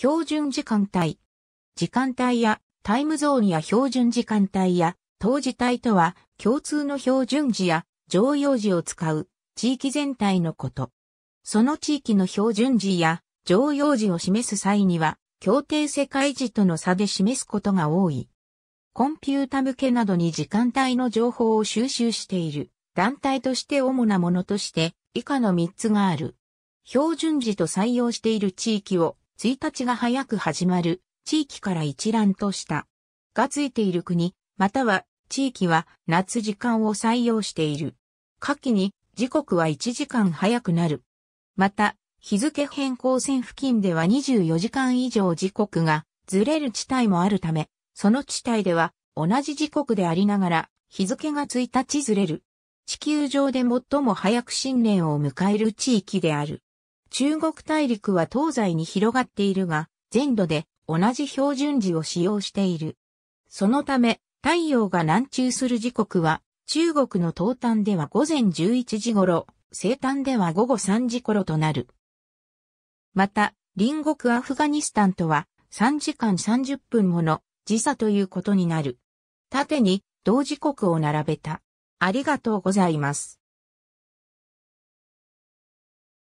標準時間帯。時間帯やタイムゾーンや標準時間帯や当時帯とは共通の標準時や常用時を使う地域全体のこと。その地域の標準時や常用時を示す際には協定世界時との差で示すことが多い。コンピュータ向けなどに時間帯の情報を収集している団体として主なものとして以下の3つがある。標準時と採用している地域を1日が早く始まる、地域から一覧とした。がついている国、または地域は夏時間を採用している。下記に時刻は1時間早くなる。また、日付変更線付近では24時間以上時刻がずれる地帯もあるため、その地帯では同じ時刻でありながら日付が1日ずれる。地球上で最も早く新年を迎える地域である。中国大陸は東西に広がっているが、全土で同じ標準時を使用している。そのため、太陽が南中する時刻は、中国の東端では午前11時頃、西端では午後3時頃となる。また、隣国アフガニスタンとは3時間30分もの時差ということになる。縦に同時刻を並べた。ありがとうございます。